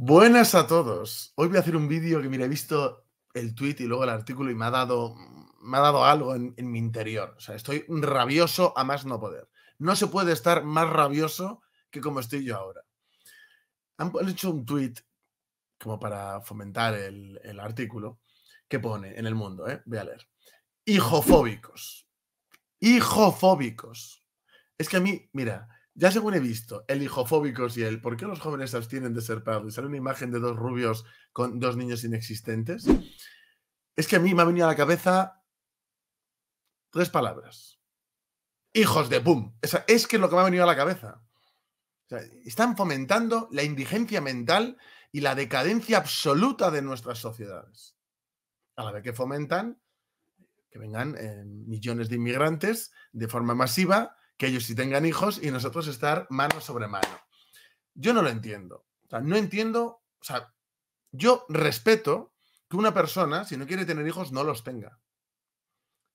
Buenas a todos. Hoy voy a hacer un vídeo que, mira, he visto el tweet y luego el artículo y me ha dado, me ha dado algo en, mi interior. O sea, estoy rabioso a más no poder. No se puede estar más rabioso que como estoy yo ahora. Han, hecho un tweet como para fomentar el, artículo que pone en el mundo, ¿eh? voy a leer. Hijofóbicos. Hijofóbicos. Es que a mí, mira, ya según he visto, el hijofóbicos y el ¿por qué los jóvenes abstienen de ser padres? Sale una imagen de dos rubios con dos niños inexistentes. Es que a mí me ha venido a la cabeza tres palabras. Hijos de pum. Es, que es lo que me ha venido a la cabeza. están fomentando la indigencia mental y la decadencia absoluta de nuestras sociedades. A la vez que fomentan que vengan eh, millones de inmigrantes de forma masiva que ellos sí tengan hijos y nosotros estar mano sobre mano. Yo no lo entiendo. no entiendo, o sea, yo respeto que una persona, si no quiere tener hijos, no los tenga.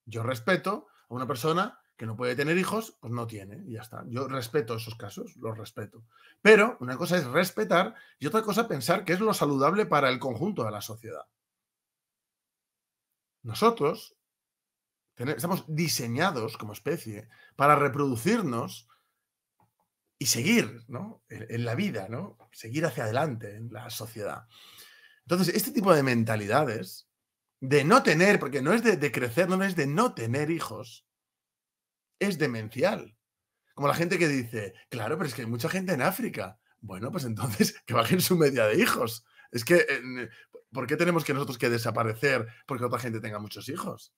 Yo respeto a una persona que no puede tener hijos, pues no tiene, y ya está. Yo respeto esos casos, los respeto. Pero una cosa es respetar y otra cosa pensar que es lo saludable para el conjunto de la sociedad. Nosotros estamos diseñados como especie para reproducirnos y seguir en, la vida, ¿no? seguir hacia adelante en la sociedad. Entonces, este tipo de mentalidades de no tener, porque no es de, de crecer, no es de no tener hijos, es demencial. Como la gente que dice, claro, pero es que hay mucha gente en África. Bueno, pues entonces que bajen su media de hijos. Es que, eh, ¿por qué tenemos que nosotros que desaparecer porque otra gente tenga muchos hijos?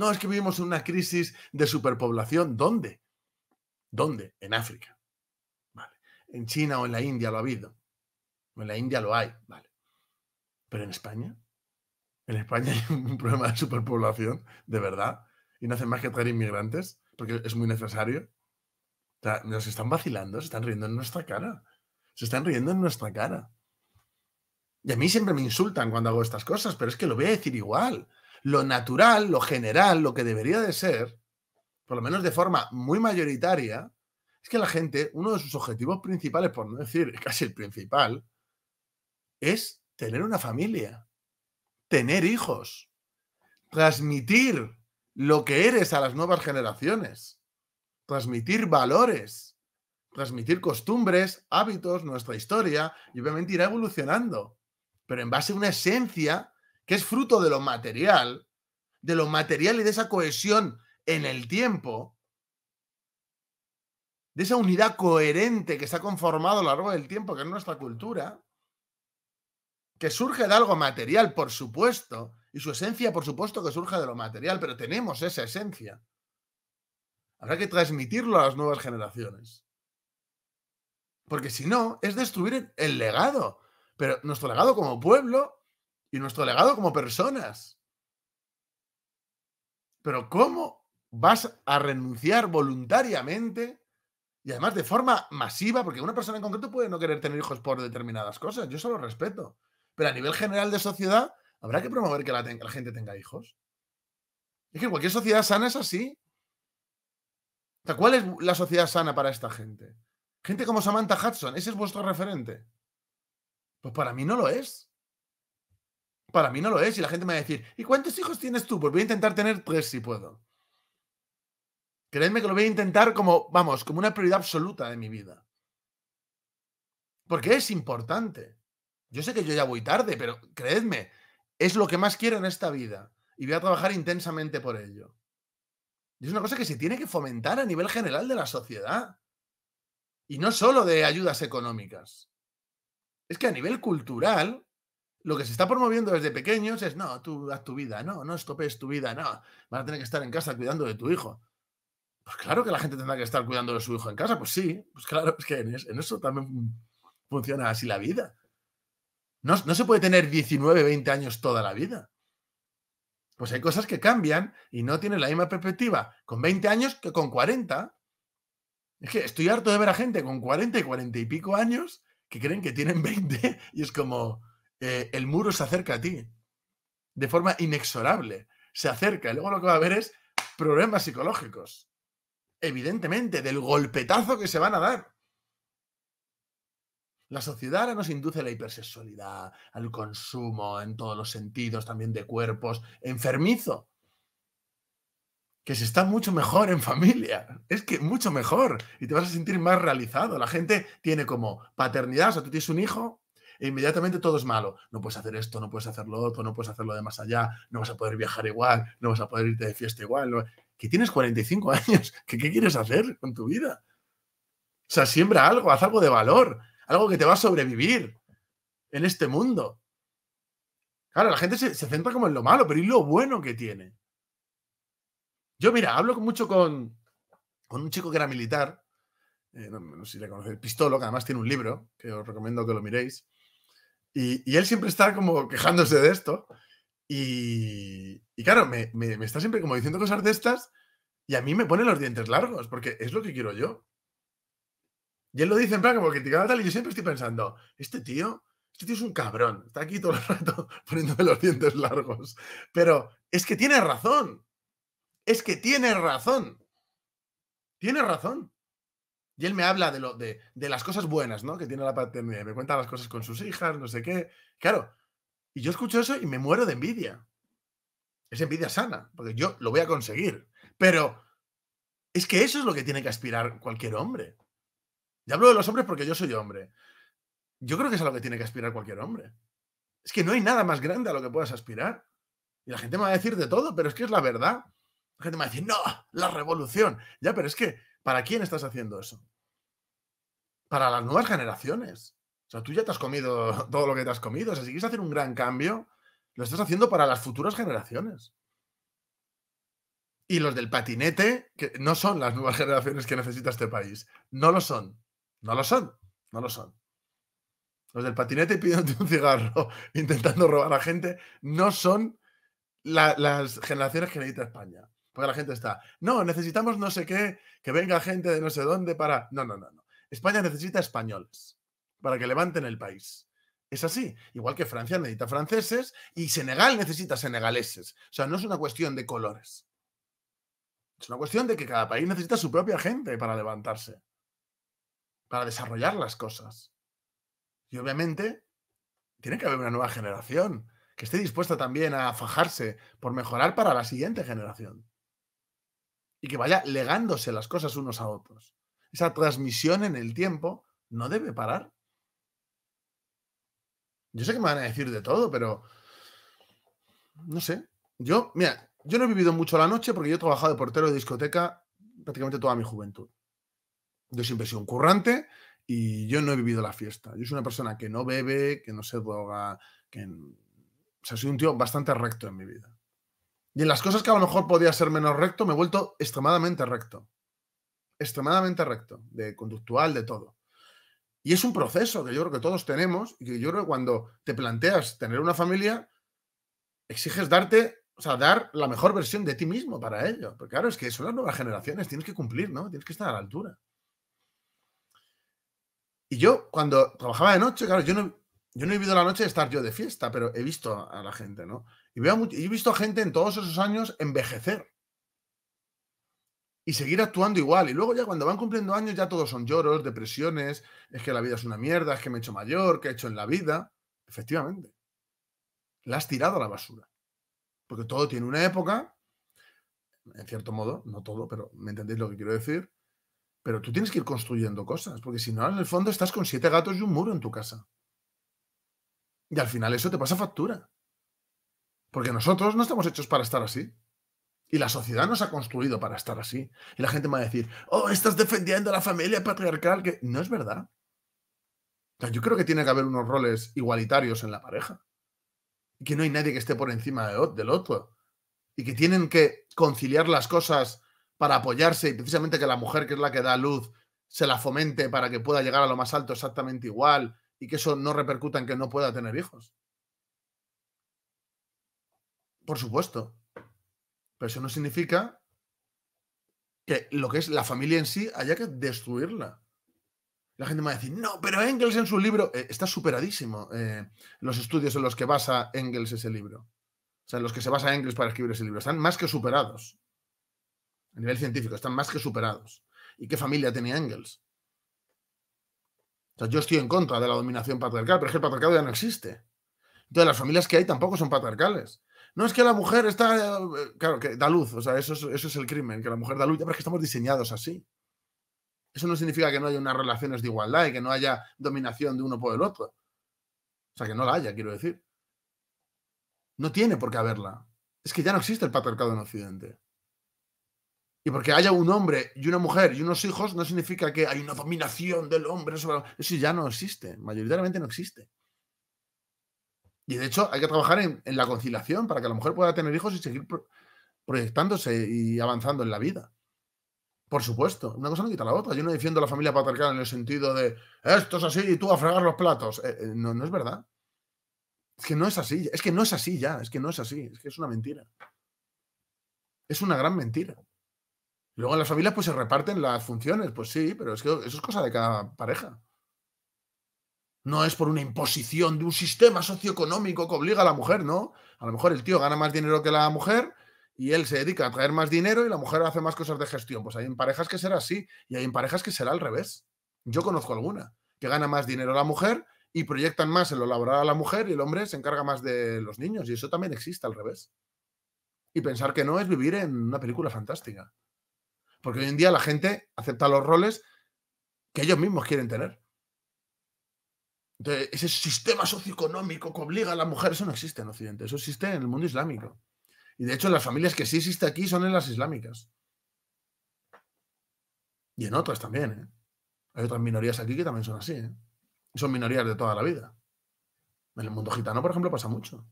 No, es que vivimos una crisis de superpoblación. ¿Dónde? ¿Dónde? En África. Vale. En China o en la India lo ha habido. O en la India lo hay. Vale. Pero en España. En España hay un problema de superpoblación, de verdad. Y no hacen más que traer inmigrantes, porque es muy necesario. O sea, nos están vacilando, se están riendo en nuestra cara. Se están riendo en nuestra cara. Y a mí siempre me insultan cuando hago estas cosas, pero es que lo voy a decir igual. Lo natural, lo general, lo que debería de ser, por lo menos de forma muy mayoritaria, es que la gente, uno de sus objetivos principales, por no decir casi el principal, es tener una familia, tener hijos, transmitir lo que eres a las nuevas generaciones, transmitir valores, transmitir costumbres, hábitos, nuestra historia, y obviamente irá evolucionando, pero en base a una esencia que es fruto de lo material, de lo material y de esa cohesión en el tiempo, de esa unidad coherente que se ha conformado a lo largo del tiempo, que es nuestra cultura, que surge de algo material, por supuesto, y su esencia, por supuesto, que surge de lo material, pero tenemos esa esencia. Habrá que transmitirlo a las nuevas generaciones. Porque si no, es destruir el legado. Pero nuestro legado como pueblo y nuestro legado como personas. Pero ¿cómo vas a renunciar voluntariamente y además de forma masiva? Porque una persona en concreto puede no querer tener hijos por determinadas cosas, yo lo respeto. Pero a nivel general de sociedad, habrá que promover que la, gente tenga hijos. Es que cualquier sociedad sana es así. ¿cuál es la sociedad sana para esta gente? Gente como Samantha Hudson, ese es vuestro referente. Pues para mí no lo es. Para mí no lo es y la gente me va a decir, ¿y cuántos hijos tienes tú? Pues voy a intentar tener tres si puedo. Creedme que lo voy a intentar como, vamos, como una prioridad absoluta de mi vida. Porque es importante. Yo sé que yo ya voy tarde, pero creedme, es lo que más quiero en esta vida y voy a trabajar intensamente por ello. Y es una cosa que se tiene que fomentar a nivel general de la sociedad. Y no solo de ayudas económicas. Es que a nivel cultural, lo que se está promoviendo desde pequeños es, no, tú haz tu vida, no, no estopes tu vida, no, vas a tener que estar en casa cuidando de tu hijo. Pues claro que la gente tendrá que estar cuidando de su hijo en casa, pues sí, pues claro, es que en, eso también funciona así la vida. No, no, se puede tener 19, 20 años toda la vida. Pues hay cosas que cambian y no tienen la misma perspectiva con 20 años que con 40. Es que estoy harto de ver a gente con 40 y 40 y pico años que creen que tienen 20 y es como, eh, el muro se acerca a ti de forma inexorable. Se acerca y luego lo que va a haber es problemas psicológicos. Evidentemente, del golpetazo que se van a dar. La sociedad ahora nos induce a la hipersexualidad, al consumo en todos los sentidos, también de cuerpos, enfermizo. Que se está mucho mejor en familia. Es que mucho mejor. Y te vas a sentir más realizado. La gente tiene como paternidad, o sea, tú tienes un hijo, e inmediatamente todo es malo. No puedes hacer esto, no puedes hacer lo otro, no puedes hacerlo de más allá, no vas a poder viajar igual, no vas a poder irte de fiesta igual. Que tienes 45 años, que qué quieres hacer con tu vida? O sea, siembra algo, haz algo de valor, algo que te va a sobrevivir en este mundo. Claro, la gente se, centra como en lo malo, pero ¿y lo bueno que tiene? Yo, mira, hablo mucho con, un chico que era militar, eh, no, sé si le el Pistolo, que además tiene un libro, que os recomiendo que lo miréis, y, él siempre está como quejándose de esto. Y, y claro, me, me, está siempre como diciendo cosas de estas y a mí me pone los dientes largos, porque es lo que quiero yo. Y él lo dice en plan como criticado tal y yo siempre estoy pensando, este tío, este tío es un cabrón, está aquí todo el rato poniéndome los dientes largos. Pero es que tiene razón, es que tiene razón, tiene razón. Y él me habla de, lo, de, las cosas buenas, ¿no? Que tiene la paternidad. Me cuenta las cosas con sus hijas, no sé qué. Claro. Y yo escucho eso y me muero de envidia. Es envidia sana, porque yo lo voy a conseguir. Pero es que eso es lo que tiene que aspirar cualquier hombre. Ya hablo de los hombres porque yo soy hombre. Yo creo que es a lo que tiene que aspirar cualquier hombre. Es que no hay nada más grande a lo que puedas aspirar. Y la gente me va a decir de todo, pero es que es la verdad. La gente me va a decir, no, la revolución. Ya, pero es que ¿Para quién estás haciendo eso? Para las nuevas generaciones. O sea, tú ya te has comido todo lo que te has comido. O sea, si quieres hacer un gran cambio, lo estás haciendo para las futuras generaciones. Y los del patinete, que no son las nuevas generaciones que necesita este país. No lo son. No lo son. No lo son. Los del patinete pidiéndote un cigarro, intentando robar a gente, no son las generaciones que necesita España. Porque la gente está, no, necesitamos no sé qué, que venga gente de no sé dónde para... No, no, no, no. España necesita españoles para que levanten el país. Es así. Igual que Francia necesita franceses y Senegal necesita senegaleses. O sea, no es una cuestión de colores. Es una cuestión de que cada país necesita su propia gente para levantarse, para desarrollar las cosas. Y obviamente tiene que haber una nueva generación que esté dispuesta también a fajarse por mejorar para la siguiente generación y que vaya legándose las cosas unos a otros. Esa transmisión en el tiempo no debe parar. Yo sé que me van a decir de todo, pero no sé. Yo, mira, yo no he vivido mucho la noche porque yo he trabajado de portero de discoteca prácticamente toda mi juventud. Yo siempre he sido un currante y yo no he vivido la fiesta. Yo soy una persona que no bebe, que no se droga, que... O sea, soy un tío bastante recto en mi vida. Y en las cosas que a lo mejor podía ser menos recto, me he vuelto extremadamente recto. Extremadamente recto, de conductual, de todo. Y es un proceso que yo creo que todos tenemos y que yo creo que cuando te planteas tener una familia, exiges darte, o sea, dar la mejor versión de ti mismo para ello. Porque claro, es que son las nuevas generaciones, tienes que cumplir, ¿no? Tienes que estar a la altura. Y yo, cuando trabajaba de noche, claro, yo no, yo no he vivido la noche de estar yo de fiesta, pero he visto a la gente, ¿no? Y veo he visto a gente en todos esos años envejecer y seguir actuando igual. Y luego ya cuando van cumpliendo años ya todos son lloros, depresiones, es que la vida es una mierda, es que me he hecho mayor, que he hecho en la vida. Efectivamente, la has tirado a la basura. Porque todo tiene una época, en cierto modo, no todo, pero me entendéis lo que quiero decir. Pero tú tienes que ir construyendo cosas, porque si no, en el fondo estás con siete gatos y un muro en tu casa. Y al final eso te pasa factura. Porque nosotros no estamos hechos para estar así. Y la sociedad nos ha construido para estar así. Y la gente me va a decir, oh, estás defendiendo a la familia patriarcal. Que... No es verdad. yo creo que tiene que haber unos roles igualitarios en la pareja. Y que no hay nadie que esté por encima del otro. Y que tienen que conciliar las cosas para apoyarse y precisamente que la mujer, que es la que da luz, se la fomente para que pueda llegar a lo más alto exactamente igual y que eso no repercuta en que no pueda tener hijos. Por supuesto. Pero eso no significa que lo que es la familia en sí haya que destruirla. La gente me va a decir, no, pero Engels en su libro eh, está superadísimo. Eh, los estudios en los que basa Engels ese libro. O sea, en los que se basa Engels para escribir ese libro. Están más que superados. A nivel científico, están más que superados. ¿Y qué familia tenía Engels? sea, yo estoy en contra de la dominación patriarcal, pero es que el patriarcado ya no existe. Entonces, las familias que hay tampoco son patriarcales. No es que la mujer está. Eh, claro, que da luz. O sea, eso es, eso es el crimen, que la mujer da luz. Pero es que estamos diseñados así. Eso no significa que no haya unas relaciones de igualdad y que no haya dominación de uno por el otro. O sea, que no la haya, quiero decir. No tiene por qué haberla. Es que ya no existe el patriarcado en Occidente. Y porque haya un hombre y una mujer y unos hijos no significa que hay una dominación del hombre Eso ya no existe, mayoritariamente no existe. Y de hecho hay que trabajar en, la conciliación para que la mujer pueda tener hijos y seguir proyectándose y avanzando en la vida. Por supuesto, una cosa no quita la otra. Yo no defiendo la familia patriarcal en el sentido de esto es así y tú a fregar los platos. Eh, eh, no, no es verdad. Es que no es así, es que no es así ya, es que no es así, es que es una mentira. Es una gran mentira. Y luego las familias pues se reparten las funciones, pues sí, pero es que eso es cosa de cada pareja. No es por una imposición de un sistema socioeconómico que obliga a la mujer, ¿no? A lo mejor el tío gana más dinero que la mujer y él se dedica a traer más dinero y la mujer hace más cosas de gestión. Pues hay en parejas que será así y hay en parejas que será al revés. Yo conozco alguna, que gana más dinero la mujer y proyectan más en lo laboral a la mujer y el hombre se encarga más de los niños y eso también existe al revés. Y pensar que no es vivir en una película fantástica. Porque hoy en día la gente acepta los roles que ellos mismos quieren tener. Entonces, ese sistema socioeconómico que obliga a la mujer, eso no existe en Occidente, eso existe en el mundo islámico. Y de hecho, las familias que sí existen aquí son en las islámicas. Y en otras también, ¿eh? Hay otras minorías aquí que también son así, ¿eh? Son minorías de toda la vida. En el mundo gitano, por ejemplo, pasa mucho.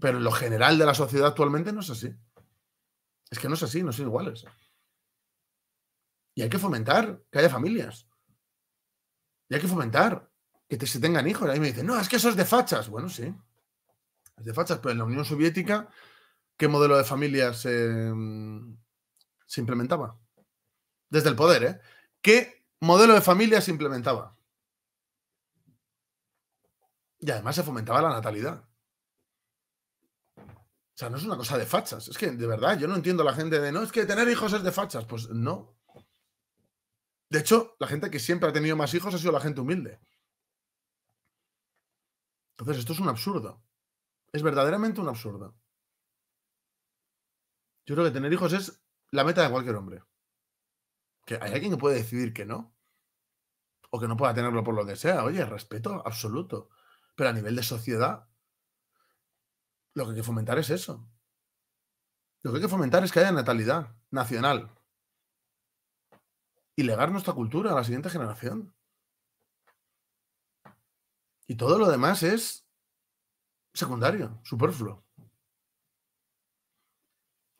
Pero en lo general de la sociedad actualmente no es así. Es que no es así, no son iguales. Y hay que fomentar que haya familias. Y hay que fomentar que se tengan hijos. Ahí me dicen, no, es que eso es de fachas. Bueno, sí. Es de fachas, pero en la Unión Soviética, ¿qué modelo de familia se, mm, se implementaba? Desde el poder, ¿eh? ¿Qué modelo de familia se implementaba? Y además se fomentaba la natalidad. O sea, no es una cosa de fachas. Es que, de verdad, yo no entiendo a la gente de, no, es que tener hijos es de fachas. Pues no. De hecho, la gente que siempre ha tenido más hijos ha sido la gente humilde. Entonces, esto es un absurdo. Es verdaderamente un absurdo. Yo creo que tener hijos es la meta de cualquier hombre. Que hay alguien que puede decidir que no. O que no pueda tenerlo por lo que sea. Oye, respeto absoluto. Pero a nivel de sociedad, lo que hay que fomentar es eso. Lo que hay que fomentar es que haya natalidad nacional. Y legar nuestra cultura a la siguiente generación. Y todo lo demás es secundario, superfluo.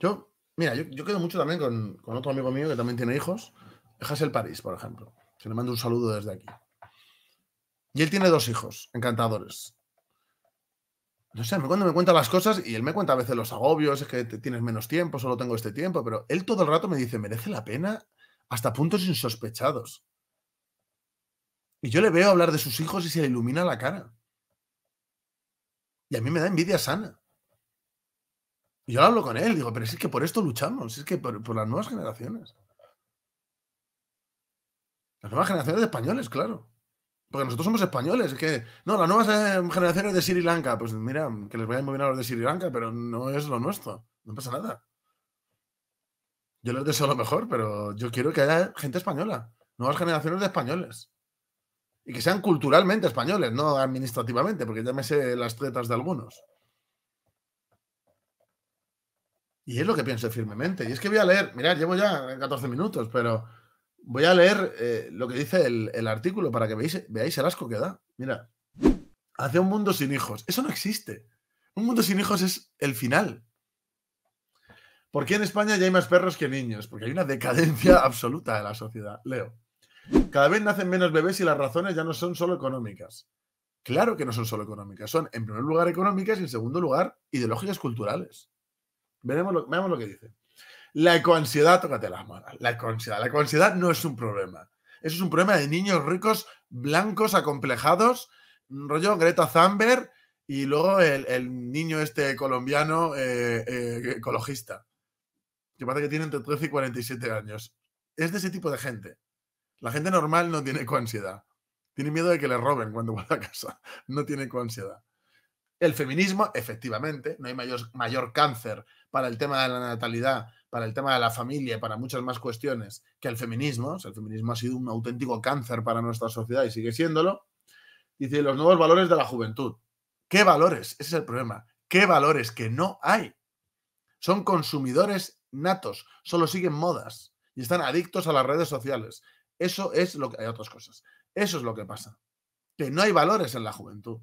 Yo, mira, yo, quedo mucho también con, otro amigo mío que también tiene hijos, el París, por ejemplo. Se le mando un saludo desde aquí. Y él tiene dos hijos, encantadores no sé, cuando me cuenta las cosas y él me cuenta a veces los agobios, es que tienes menos tiempo, solo tengo este tiempo, pero él todo el rato me dice, merece la pena hasta puntos insospechados. Y yo le veo hablar de sus hijos y se le ilumina la cara. Y a mí me da envidia sana. Y yo hablo con él, digo, pero es que por esto luchamos, es que por, por las nuevas generaciones. Las nuevas generaciones de españoles, claro. Porque nosotros somos españoles, es que, no, las nuevas generaciones de Sri Lanka, pues mira, que les vaya muy bien a los de Sri Lanka, pero no es lo nuestro, no pasa nada. Yo les deseo lo mejor, pero yo quiero que haya gente española, nuevas generaciones de españoles. Y que sean culturalmente españoles, no administrativamente, porque ya me sé las tretas de algunos. Y es lo que pienso firmemente. Y es que voy a leer, mirad, llevo ya 14 minutos, pero Voy a leer eh, lo que dice el, artículo para que veáis, el asco que da. Mira, Hace un mundo sin hijos. Eso no existe. Un mundo sin hijos es el final. ¿Por qué en España ya hay más perros que niños? Porque hay una decadencia absoluta de la sociedad. Leo. Cada vez nacen menos bebés y las razones ya no son solo económicas. Claro que no son solo económicas, son en primer lugar económicas y en segundo lugar ideológicas culturales. veamos lo que dice. La ecoansiedad, tócate las manos. La ecoansiedad. La ecoansiedad no es un problema. Eso es un problema de niños ricos, blancos, acomplejados, rollo Greta Thunberg y luego el, niño este colombiano eh, eh, ecologista, que parece que tiene entre 13 y 47 años. Es de ese tipo de gente. La gente normal no tiene ecoansiedad. Tiene miedo de que le roben cuando vuelva a casa. No tiene ecoansiedad. El feminismo, efectivamente, no hay mayor cáncer para el tema de la natalidad para el tema de la familia, para muchas más cuestiones que el feminismo. el feminismo ha sido un auténtico cáncer para nuestra sociedad y sigue siéndolo. Dice, los nuevos valores de la juventud. ¿Qué valores? Ese es el problema. ¿Qué valores que no hay? Son consumidores natos, solo siguen modas y están adictos a las redes sociales. Eso es lo que hay otras cosas. Eso es lo que pasa. Que no hay valores en la juventud.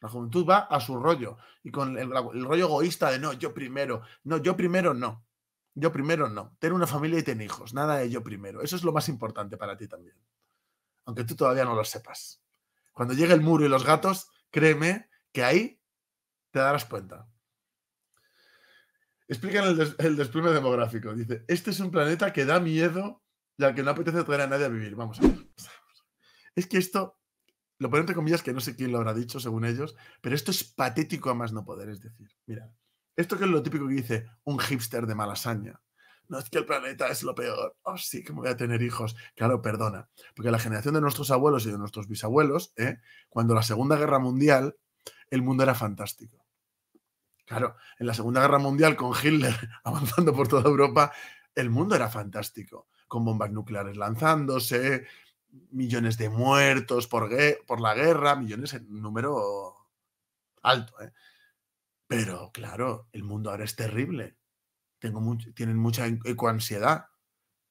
La juventud va a su rollo y con el rollo egoísta de no, yo primero, no, yo primero no. Yo primero no. Tener una familia y tener hijos. Nada de yo primero. Eso es lo más importante para ti también. Aunque tú todavía no lo sepas. Cuando llegue el muro y los gatos, créeme que ahí te darás cuenta. Explican el, desplome demográfico. Dice, este es un planeta que da miedo y al que no apetece traer a nadie a vivir. Vamos a ver. Es que esto, lo ponen entre comillas, que no sé quién lo habrá dicho según ellos, pero esto es patético a más no poder. Es decir, mira, esto que es lo típico que dice un hipster de malasaña. No es que el planeta es lo peor. Oh, sí, que me voy a tener hijos. Claro, perdona. Porque la generación de nuestros abuelos y de nuestros bisabuelos, ¿eh? cuando la Segunda Guerra Mundial, el mundo era fantástico. Claro, en la Segunda Guerra Mundial, con Hitler avanzando por toda Europa, el mundo era fantástico. Con bombas nucleares lanzándose, millones de muertos por, por la guerra, millones en número alto. ¿eh? Pero claro, el mundo ahora es terrible. Tengo tienen mucha ecoansiedad.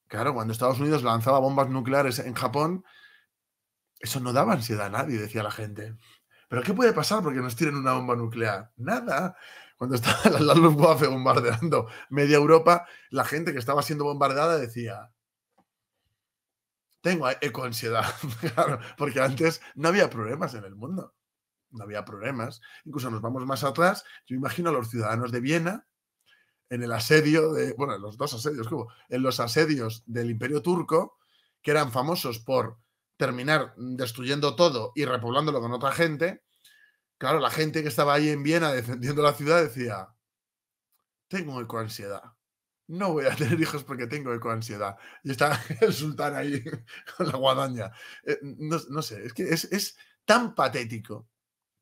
Claro, cuando Estados Unidos lanzaba bombas nucleares en Japón, eso no daba ansiedad a nadie, decía la gente. ¿Pero qué puede pasar porque nos tiren una bomba nuclear? Nada. Cuando estaba la Luftwaffe bombardeando media Europa, la gente que estaba siendo bombardeada decía, tengo ecoansiedad, claro, porque antes no había problemas en el mundo no había problemas. Incluso nos vamos más atrás, yo imagino a los ciudadanos de Viena en el asedio de, bueno, los dos asedios en los asedios del Imperio Turco, que eran famosos por terminar destruyendo todo y repoblándolo con otra gente. Claro, la gente que estaba ahí en Viena defendiendo la ciudad decía, tengo ecoansiedad. No voy a tener hijos porque tengo ecoansiedad. Y está el sultán ahí con la guadaña. Eh, no, sé, es que es, es tan patético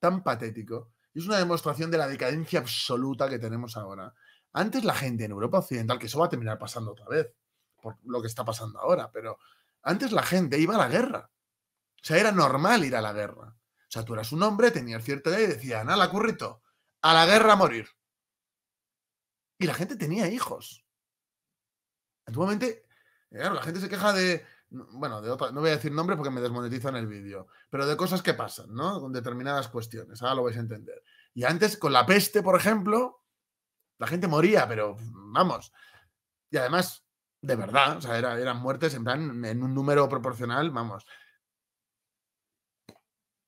tan patético. Y es una demostración de la decadencia absoluta que tenemos ahora. Antes la gente en Europa Occidental, que eso va a terminar pasando otra vez, por lo que está pasando ahora, pero antes la gente iba a la guerra. O sea, era normal ir a la guerra. O sea, tú eras un hombre, tenías cierta edad y decían, ala, currito, a la guerra a morir. Y la gente tenía hijos. Actualmente, eh, claro, la gente se queja de, bueno, de no voy a decir nombres porque me desmonetizan el vídeo, pero de cosas que pasan, ¿no? Con determinadas cuestiones, ahora lo vais a entender. Y antes, con la peste, por ejemplo, la gente moría, pero vamos. Y además, de verdad, o sea, eran muertes en plan, en un número proporcional, vamos.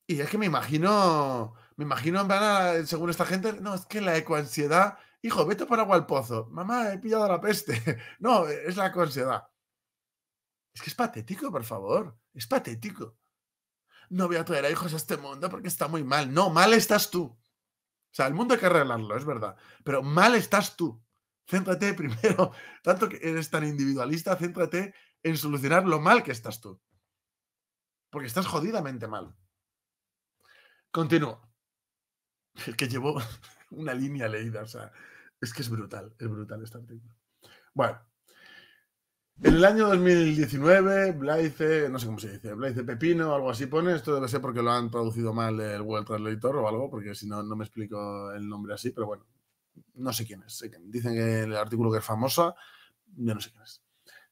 Y es que me imagino, me imagino en plan, según esta gente, no, es que la ecoansiedad, hijo, vete por agua al pozo, mamá, he pillado la peste. No, es la ecoansiedad. Es que es patético, por favor. Es patético. No voy a traer a hijos a este mundo porque está muy mal. No, mal estás tú. O sea, el mundo hay que arreglarlo, es verdad. Pero mal estás tú. Céntrate primero, tanto que eres tan individualista, céntrate en solucionar lo mal que estás tú. Porque estás jodidamente mal. Continúo. El que llevó una línea leída, o sea, es que es brutal, es brutal este artículo. Bueno, en el año 2019, Blaise, no sé cómo se dice, Blaise Pepino, o algo así pone, esto debe ser porque lo han traducido mal el web Translator o algo, porque si no, no me explico el nombre así, pero bueno, no sé quién es. Dicen que el artículo que es famosa, yo no sé quién es.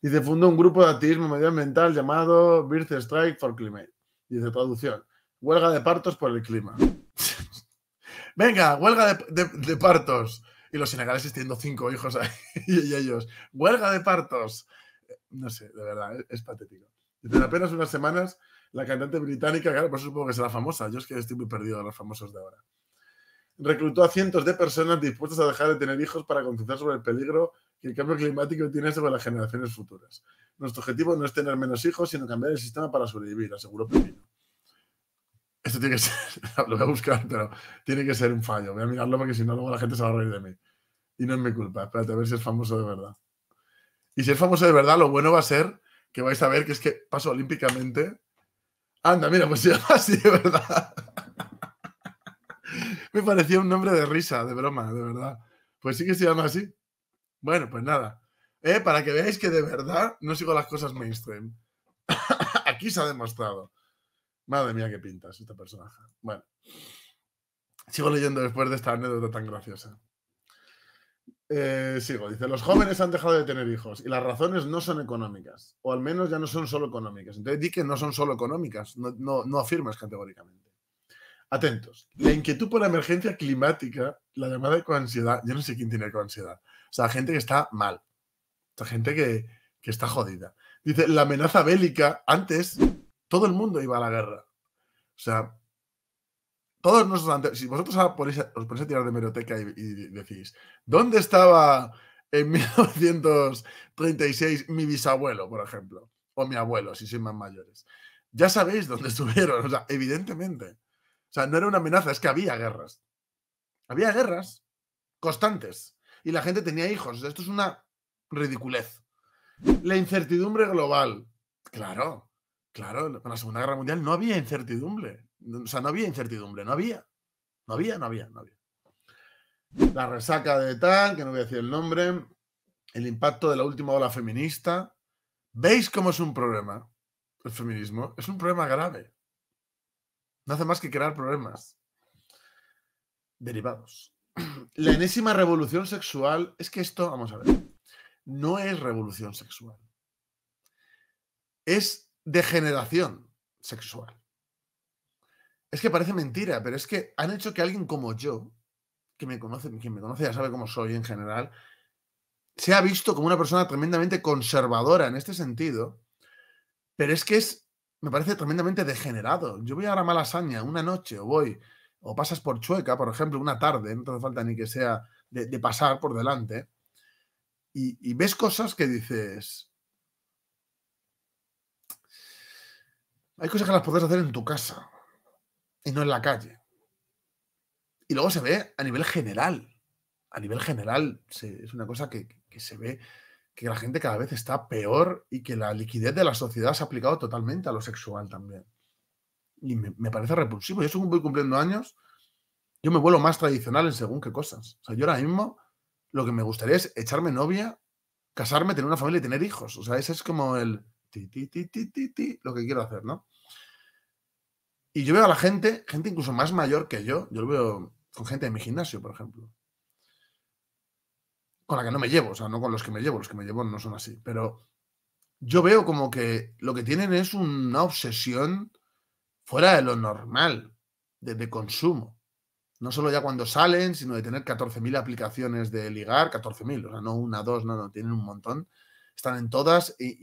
Dice, fundó un grupo de activismo medioambiental llamado Birth Strike for Climate. Dice, traducción, huelga de partos por el clima. Venga, huelga de, partos. Y los senegaleses teniendo cinco hijos ahí, y ellos, huelga de partos. No sé, de verdad, es, patético. Desde apenas unas semanas, la cantante británica, claro, por eso supongo que será famosa, yo es que estoy muy perdido de los famosos de ahora, reclutó a cientos de personas dispuestas a dejar de tener hijos para concienciar sobre el peligro que el cambio climático tiene sobre las generaciones futuras. Nuestro objetivo no es tener menos hijos, sino cambiar el sistema para sobrevivir, aseguró Pepino. Esto tiene que ser, lo voy a buscar, pero tiene que ser un fallo. Voy a mirarlo porque si no, luego la gente se va a reír de mí. Y no es mi culpa. Espérate a ver si es famoso de verdad. Y si es famoso de verdad, lo bueno va a ser que vais a ver que es que paso olímpicamente. Anda, mira, pues se llama así de verdad. Me parecía un nombre de risa, de broma, de verdad. Pues sí que se llama así. Bueno, pues nada. Eh, para que veáis que de verdad no sigo las cosas mainstream. Aquí se ha demostrado. Madre mía, qué pintas esta personaje. Bueno, sigo leyendo después de esta anécdota tan graciosa. Eh, sigo, dice, los jóvenes han dejado de tener hijos y las razones no son económicas, o al menos ya no son solo económicas. Entonces di que no son solo económicas, no, no, afirmas categóricamente. Atentos, la inquietud por la emergencia climática, la llamada ecoansiedad, yo no sé quién tiene ecoansiedad, o sea, gente que está mal, o gente que, que está jodida. Dice, la amenaza bélica, antes todo el mundo iba a la guerra. O sea, todos nosotros Si vosotros os ponéis a tirar de meroteca y, y, decís, ¿dónde estaba en 1936 mi bisabuelo, por ejemplo? O mi abuelo, si sois más mayores. Ya sabéis dónde estuvieron, evidentemente. O sea, no era una amenaza, es que había guerras. Había guerras constantes. Y la gente tenía hijos. Esto es una ridiculez. La incertidumbre global. Claro, claro, con la Segunda Guerra Mundial no había incertidumbre. O sea, no había incertidumbre, no había. No mm. había, no había, no había. La resaca de tal, que no voy a decir el nombre, el impacto de la última ola feminista. ¿Veis cómo es un problema el feminismo? Es un problema grave. No hace más que crear problemas derivados. La enésima revolución sexual es que esto, vamos a ver, no es revolución sexual. Es degeneración sexual. Es que parece mentira, pero es que han hecho que alguien como yo, que me conoce, quien me conoce ya sabe cómo soy en general, se ha visto como una persona tremendamente conservadora en este sentido, pero es que es, me parece tremendamente degenerado. Yo voy ahora a Malasaña una noche o voy, o pasas por Chueca, por ejemplo, una tarde, no hace falta ni que sea de, pasar por delante, y, y ves cosas que dices, hay cosas que las puedes hacer en tu casa y no en la calle. Y luego se ve a nivel general. A nivel general es una cosa que, se ve que la gente cada vez está peor y que la liquidez de la sociedad se ha aplicado totalmente a lo sexual también. Y me, parece repulsivo. Yo un voy cumpliendo años, yo me vuelo más tradicional en según qué cosas. O sea, yo ahora mismo lo que me gustaría es echarme novia, casarme, tener una familia y tener hijos. O sea, ese es como el ti, ti, ti, ti, ti, lo que quiero hacer, ¿no? Y yo veo a la gente, gente incluso más mayor que yo, yo lo veo con gente de mi gimnasio, por ejemplo, con la que no me llevo, o sea, no con los que me llevo, los que me llevo no son así, pero yo veo como que lo que tienen es una obsesión fuera de lo normal, de, consumo. No solo ya cuando salen, sino de tener 14.000 aplicaciones de ligar, 14.000, o sea, no una, dos, no, no, tienen un montón. Están en todas e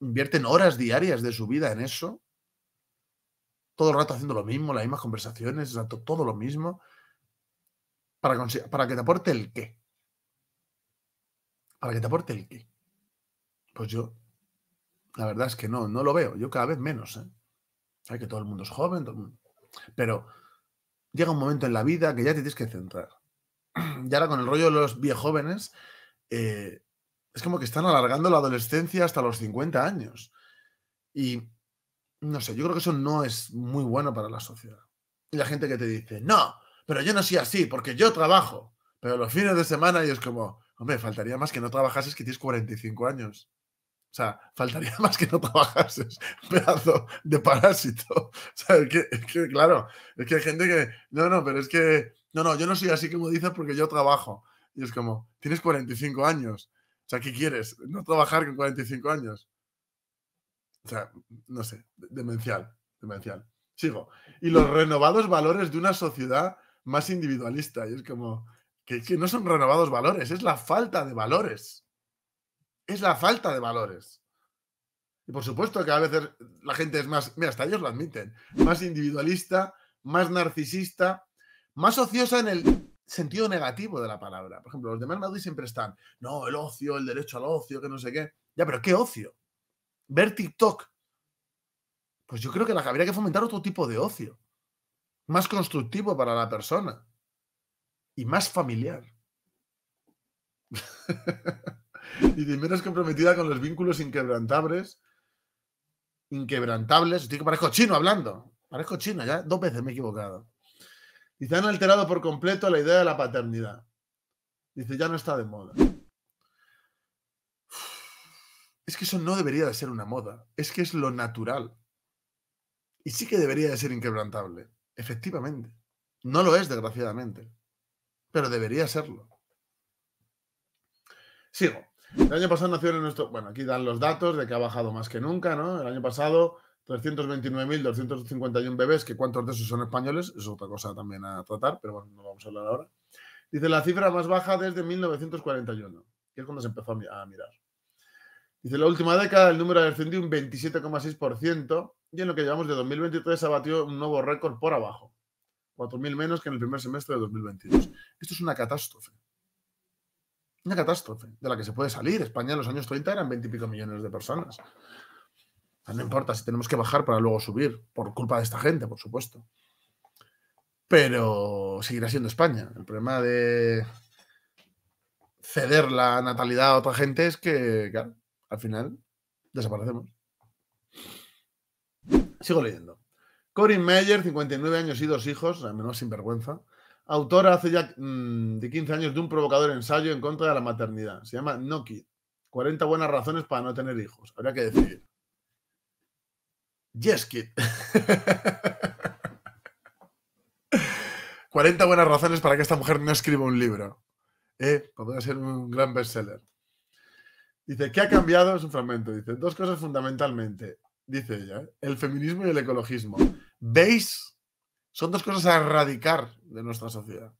invierten horas diarias de su vida en eso todo el rato haciendo lo mismo, las mismas conversaciones, todo lo mismo, para, para que te aporte el qué. Para que te aporte el qué. Pues yo, la verdad es que no, no lo veo. Yo cada vez menos. ¿eh? Hay que todo el mundo es joven, pero llega un momento en la vida que ya te tienes que centrar. Y ahora con el rollo de los viejóvenes, eh, es como que están alargando la adolescencia hasta los 50 años. Y no sé, yo creo que eso no es muy bueno para la sociedad. Y la gente que te dice, no, pero yo no soy así, porque yo trabajo. Pero los fines de semana y es como, hombre, faltaría más que no trabajases que tienes 45 años. O sea, faltaría más que no trabajases. Pedazo de parásito. O sea, es que, claro, es que hay gente que, no, no, pero es que, no, no, yo no soy así como dices porque yo trabajo. Y es como, tienes 45 años. O sea, ¿qué quieres? ¿No trabajar con 45 años? O sea, no sé, demencial, demencial. Sigo. Y los renovados valores de una sociedad más individualista. Y es como, que, no son renovados valores, es la falta de valores. Es la falta de valores. Y por supuesto que a veces la gente es más, mira, hasta ellos lo admiten, más individualista, más narcisista, más ociosa en el sentido negativo de la palabra. Por ejemplo, los demás Madrid siempre están, no, el ocio, el derecho al ocio, que no sé qué. Ya, pero ¿qué ocio? ver TikTok. Pues yo creo que habría que fomentar otro tipo de ocio, más constructivo para la persona y más familiar. y de menos comprometida con los vínculos inquebrantables. Inquebrantables. Estoy que parezco chino hablando. Parezco china, ya dos veces me he equivocado. se han alterado por completo la idea de la paternidad. Dice, ya no está de moda. Es que eso no debería de ser una moda, es que es lo natural. Y sí que debería de ser inquebrantable, efectivamente. No lo es, desgraciadamente, pero debería serlo. Sigo. El año pasado nació en nuestro... Bueno, aquí dan los datos de que ha bajado más que nunca, ¿no? El año pasado 329.251 bebés, que cuántos de esos son españoles, es otra cosa también a tratar, pero bueno, no vamos a hablar ahora. Dice la cifra más baja desde 1941, que es cuando se empezó a mirar. Dice, la última década el número ha descendido un 27,6% y en lo que llevamos de 2023 ha batido un nuevo récord por abajo. 4.000 menos que en el primer semestre de 2022. Esto es una catástrofe. Una catástrofe de la que se puede salir. España en los años 30 eran 20 y pico millones de personas. No importa si tenemos que bajar para luego subir, por culpa de esta gente, por supuesto. Pero seguirá siendo España. El problema de ceder la natalidad a otra gente es que, al final desaparecemos. Sigo leyendo. Corin Meyer, 59 años y dos hijos, menos sin sinvergüenza. Autora hace ya mm, de 15 años de un provocador ensayo en contra de la maternidad. Se llama No Kid. 40 buenas razones para no tener hijos. Habría que decir. Yes, Kid. 40 buenas razones para que esta mujer no escriba un libro. Eh, pues podría ser un gran bestseller. Dice, ¿qué ha cambiado? Es un fragmento. Dice, dos cosas fundamentalmente. Dice ella, ¿eh? el feminismo y el ecologismo. ¿Veis? Son dos cosas a erradicar de nuestra sociedad.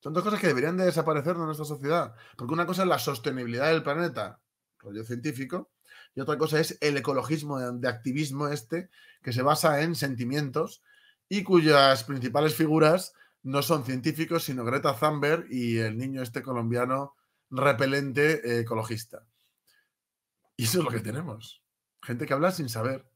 Son dos cosas que deberían de desaparecer de nuestra sociedad. Porque una cosa es la sostenibilidad del planeta, rollo científico, y otra cosa es el ecologismo de activismo este, que se basa en sentimientos y cuyas principales figuras no son científicos, sino Greta Thunberg y el niño este colombiano repelente eh, ecologista. Y eso es lo que tenemos. Gente que habla sin saber.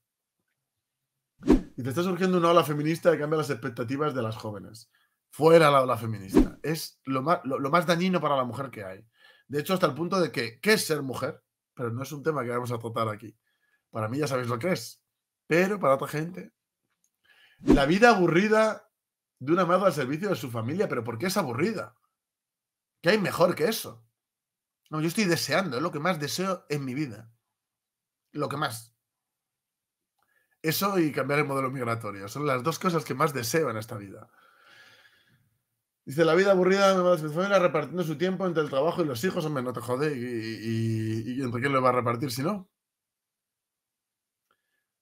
Y te está surgiendo una ola feminista que cambia las expectativas de las jóvenes. Fuera la ola feminista. Es lo más, dañino para la mujer que hay. De hecho, hasta el punto de que, ¿qué es ser mujer? Pero no es un tema que vamos a tratar aquí. Para mí ya sabéis lo que es. Pero para otra gente, la vida aburrida de una madre al servicio de su familia, pero ¿por qué es aburrida? ¿Qué hay mejor que eso? No, yo estoy deseando, es lo que más deseo en mi vida. Lo que más. Eso y cambiar el modelo migratorio. Son las dos cosas que más deseo en esta vida. Dice, la vida aburrida de mi más repartiendo su tiempo entre el trabajo y los hijos. Hombre, no te jode. ¿Y, entre quién lo va a repartir si no?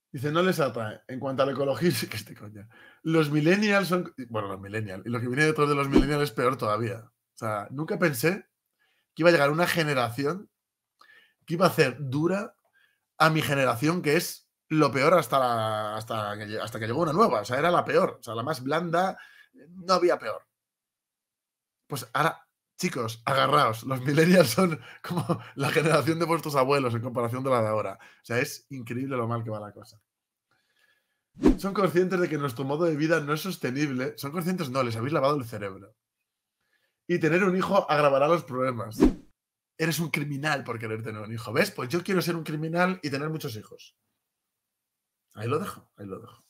Dice, no les atrae. En cuanto al ecologismo, que este coña. Los millennials son. Bueno, los millennials. Y lo que viene detrás de los millennials es peor todavía. O sea, nunca pensé que iba a llegar una generación que iba a hacer dura a mi generación, que es lo peor hasta, hasta, que, hasta que llegó una nueva. O sea, era la peor. O sea, la más blanda, no había peor. Pues ahora, chicos, agarraos. Los millennials son como la generación de vuestros abuelos en comparación de la de ahora. O sea, es increíble lo mal que va la cosa. Son conscientes de que nuestro modo de vida no es sostenible. Son conscientes, no, les habéis lavado el cerebro y tener un hijo agravará los problemas. Eres un criminal por querer tener un hijo. ¿Ves? Pues yo quiero ser un criminal y tener muchos hijos. Ahí lo dejo, ahí lo dejo.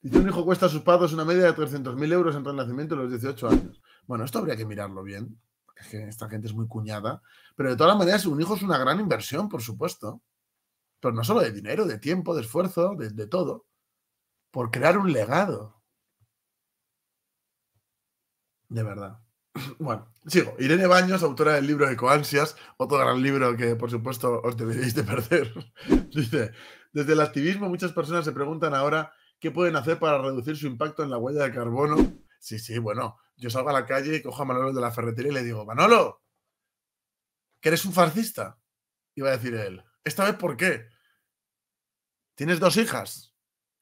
Dice, un hijo cuesta a sus padres una media de 300.000 euros en renacimiento a los 18 años. Bueno, esto habría que mirarlo bien. Es que esta gente es muy cuñada. Pero de todas maneras, un hijo es una gran inversión, por supuesto. Pero no solo de dinero, de tiempo, de esfuerzo, de todo. Por crear un legado. De verdad. Bueno, sigo. Irene Baños, autora del libro Ecoansias, otro gran libro que, por supuesto, os deberíais de perder. Dice, desde el activismo muchas personas se preguntan ahora qué pueden hacer para reducir su impacto en la huella de carbono. Sí, sí, bueno, yo salgo a la calle, y cojo a Manolo de la ferretería y le digo, Manolo, que eres un fascista. Y va a decir él, ¿esta vez por qué? Tienes dos hijas,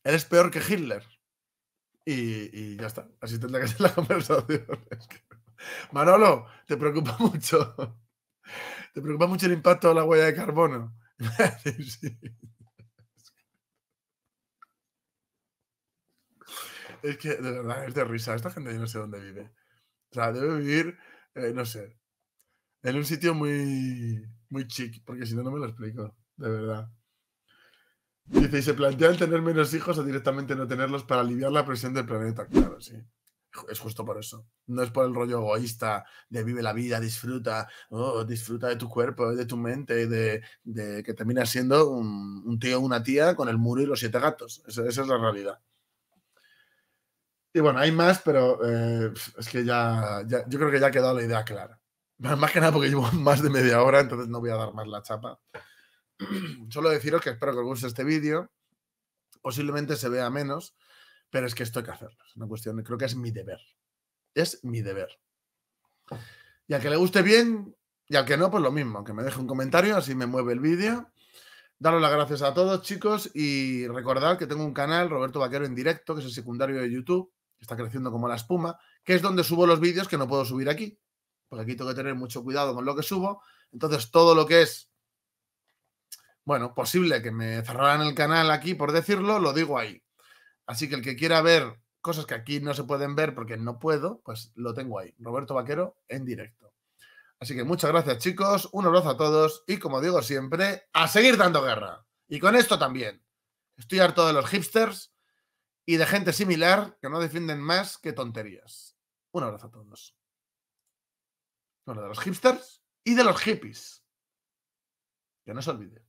eres peor que Hitler. Y, ya está, así tendrá que ser la conversación. Manolo, te preocupa mucho. Te preocupa mucho el impacto de la huella de carbono. Es que, de verdad, es de risa. Esta gente no sé dónde vive. O sea, debe vivir, eh, no sé, en un sitio muy, muy chic, porque si no, no me lo explico, de verdad. Dice, y se plantean tener menos hijos o directamente no tenerlos para aliviar la presión del planeta. Claro, sí es justo por eso. No es por el rollo egoísta de vive la vida, disfruta, disfruta de tu cuerpo, de tu mente, de, de que terminas siendo un, tío o una tía con el muro y los siete gatos. Esa, es la realidad. Y bueno, hay más, pero eh, es que ya, ya, yo creo que ya ha quedado la idea clara. Más que nada porque llevo más de media hora, entonces no voy a dar más la chapa. Solo deciros que espero que os guste este vídeo. Posiblemente se vea menos, pero es que esto hay que hacerlo. Es una cuestión, creo que es mi deber. Es mi deber. Y al que le guste bien, y al que no, pues lo mismo. Que me deje un comentario, así me mueve el vídeo. Daros las gracias a todos, chicos, y recordad que tengo un canal, Roberto Vaquero en directo, que es el secundario de YouTube, que está creciendo como la espuma, que es donde subo los vídeos que no puedo subir aquí. Porque aquí tengo que tener mucho cuidado con lo que subo. Entonces, todo lo que es, bueno, posible que me cerraran el canal aquí, por decirlo, lo digo ahí. Así que el que quiera ver cosas que aquí no se pueden ver porque no puedo, pues lo tengo ahí. Roberto Vaquero en directo. Así que muchas gracias chicos, un abrazo a todos y como digo siempre, a seguir dando guerra. Y con esto también. Estoy harto de los hipsters y de gente similar que no defienden más que tonterías. Un abrazo a todos. Bueno, de los hipsters y de los hippies. Que no se olviden.